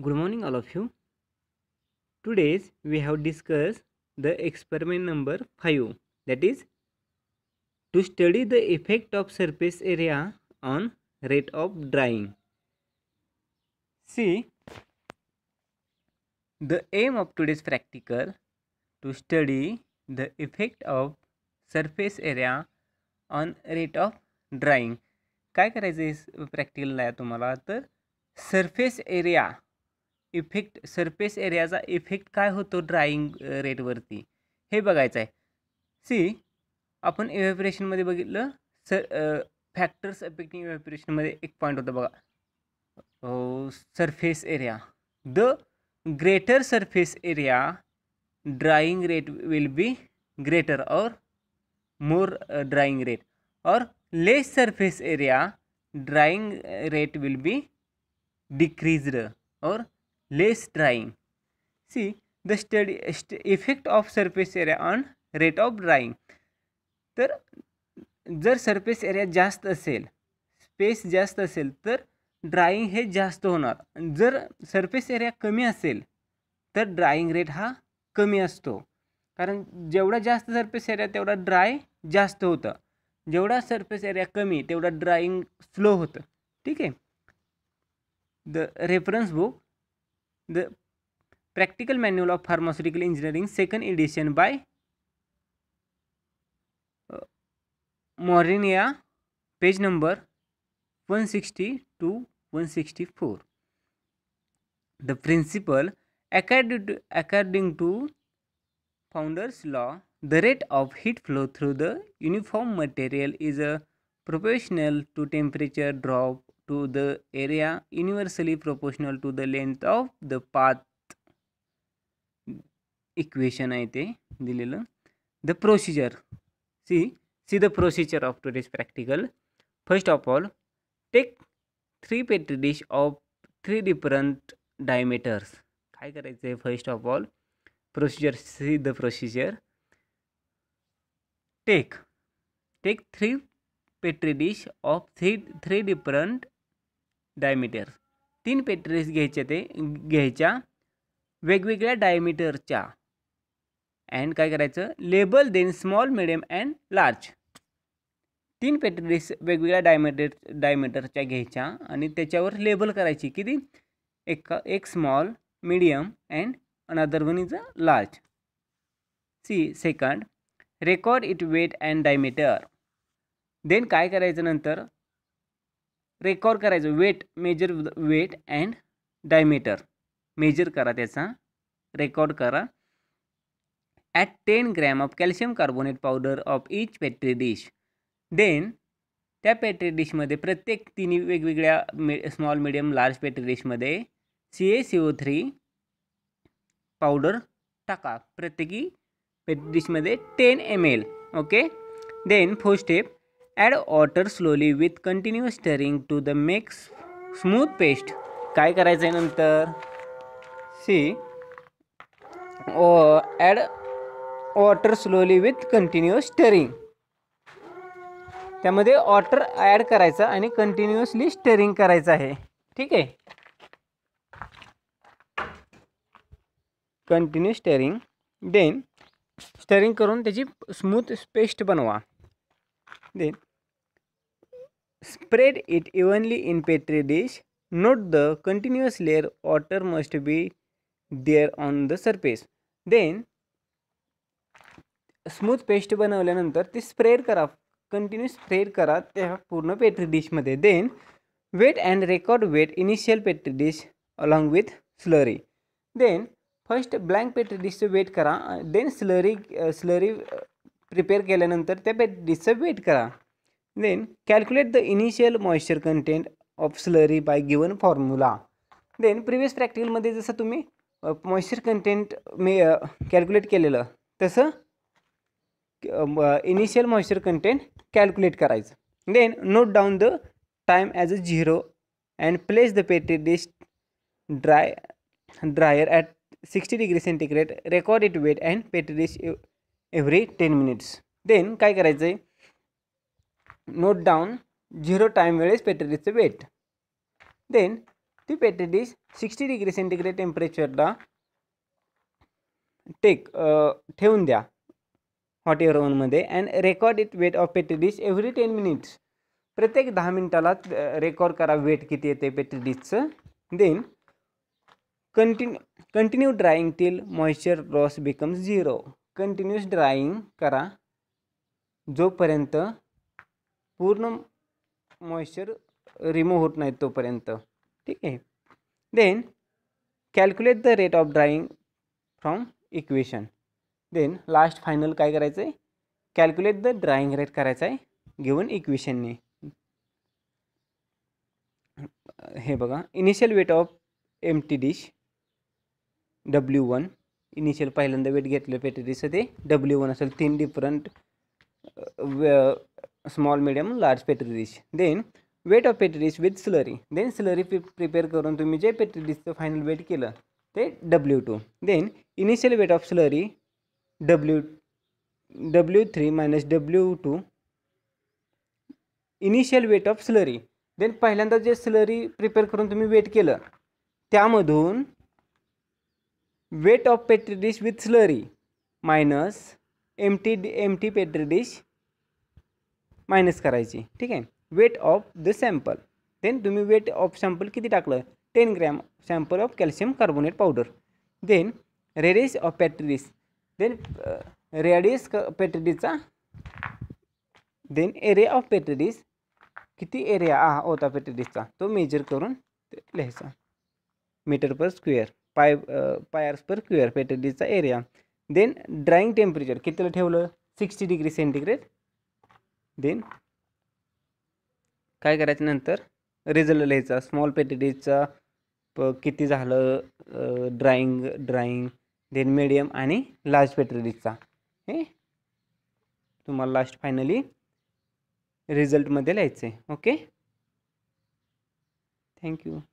good morning all of you today's we have discussed the experiment number 5 that is to study the effect of surface area on rate of drying see the aim of today's practical to study the effect of surface area on rate of drying काय करायचं आहे प्रॅक्टिकलला तुम्हाला तर surface area effect surface एरियाचा effect काय होतो drawing रेटवरती हे बघायचं आहे सी आपण इव्हॅपरेशनमध्ये बघितलं स फॅक्टर्स अफेक्टिंग इव्हॅपरेशनमध्ये एक पॉईंट होता बघा surface area the greater surface area drying rate will be greater और मोर ड्राइंग रेट और less surface area drying rate will be decreased और less drying. See the study effect of surface area on rate of drying. तर जर surface area जास्त असेल space जास्त असेल तर ड्राइंग हे जास्त होणार जर सरफेस एरिया कमी असेल तर ड्राईंग रेट हा कमी असतो कारण जेवढा जास्त सरफेस एरिया तेवढा ड्राय जास्त होतं जेवढा सरफेस एरिया कमी तेवढा ड्राईंग स्लो होतं ठीक आहे the reference book the Practical Manual of Pharmaceutical Engineering, second edition by uh, Morinia, page number 160 to 164. The principle, according to, according to Founder's Law, the rate of heat flow through the uniform material is a proportional to temperature drop to the area inversely proportional to the length of the path equation आहे ते the procedure see see the procedure of today's practical first of all take three petri dish of three different diameters first of all, first of procedure procedure take the procedure take take three petri dish of diameter तीन पेट्रीज घ्यायच्या ते घ्यायच्या वेगवेगळ्या डायमीटरच्या and काय करायचं label then small medium and large तीन petris वेगवेगळ्या diameter डायमीटरच्या घ्यायच्या आणि त्याच्यावर लेबल करायची किती एक एक small medium and another one is a large C second record it weight and diameter then काय करायचं नंतर रेकॉर्ड करायचं weight measure weight and diameter measure करा त्याचा रेकॉर्ड करा at ten gram of calcium carbonate powder of each petri dish then त्या petri डिशमध्ये प्रत्येक तिन्ही वेगवेगळ्या मे स्मॉल मिडियम लार्ज पेट्री डिशमध्ये C A C O three powder टाका प्रत्येकी पेट्री डिशमध्ये ten M L okay then four step add water slowly with continuous stirring to the makes smooth paste काय करायचं आहे नंतर C add water slowly with continuous stirring त्यामध्ये water add करायचं आणि कंटिन्युअसली स्टरिंग करायचं आहे ठीक आहे कंटिन्यू स्टरिंग देन स्टरिंग करून त्याची स्मूथ पेस्ट बनवा then spread it evenly in petri dish note the continuous layer water must be there on the surface then smooth paste banavlyanantar ti spread kara continuous spread kara tya purna petri dish madhe then wait and record weight initial petri dish along with slurry then first blank petri dish to wait kara then slurry uh, slurry prepare केल्यानंतर त्या बेडीचं weight करा then calculate the initial moisture content of slurry by given formula then previous प्रॅक्टिकलमध्ये जसं तुम्ही moisture content मे calculate केलेलं तसं इनिशियल मॉइश्चर कंटेंट कॅल्क्युलेट करायचं then note down the time as a zero and place the petri dish dry dryer at sixty degree centigrade record it weight and petri dish every ten minutes then काय करायचं आहे note down zero time वेळेस पेटेडिसचं weight then ती petri dish sixty degree centigrade टेम्परेचरला take ठेवून द्या hot air ओनमध्ये and record it weight of petri dish every ten minutes प्रत्येक दहा मिनिटाला रेकॉर्ड करा वेट किती येते पेटेडिसचं then continue continue drying till moisture loss becomes zero continuous drying करा जोपर्यंत पूर्ण मॉइश्चर रिमूव्ह होत नाही तोपर्यंत ठीक आहे then calculate the rate of drying from equation then last final काय करायचं आहे कॅल्क्युलेट द ड्राईंग रेट करायचा आहे घेऊन इक्वेशनने हे बघा initial weight of M T dish W one initial पहिल्यांदा वेट घेतलं पॅटेरीचं ते डब्ल्यू वन असेल तीन different small medium large petris then weight of petris with slurry then slurry pre prepare करून तुम्ही जे पेटरीजचं फायनल वेट केलं ते W two then initial weight of slurry W W three minus W two initial weight of slurry then पहिल्यांदा जे slurry prepare करून तुम्ही वेट केलं त्यामधून weight of petri dish with slurry minus M T petri dish minus करायची ठीक आहे weight of the sample then तुम्ही वेट ऑफ सॅम्पल किती टाकलं ten gram sample of calcium carbonate powder then radius of petri dish then radius क पॅट्रिडीसचा then area of petri dish किती area आ होता पॅट्रिडीसचा तो मेजर करून लिहायचा मीटर पर स्क्वेअर पाय पायर्स पर क्युअर पॅटेडीचा एरिया देन ड्राईंग टेम्परेचर कितीला ठेवलं सिक्स्टी डिग्री सेंटीग्रेड देन काय करायचं नंतर रिझल्ट लिहायचा स्मॉल पेटेडीजचा प किती झालं ड्राइंग ड्राइंग देन मिडियम आणि लार्ज पेटेडीजचा हे तुम्हाला लास्ट फायनली रिझल्टमध्ये लिहायचं आहे ओके थँक्यू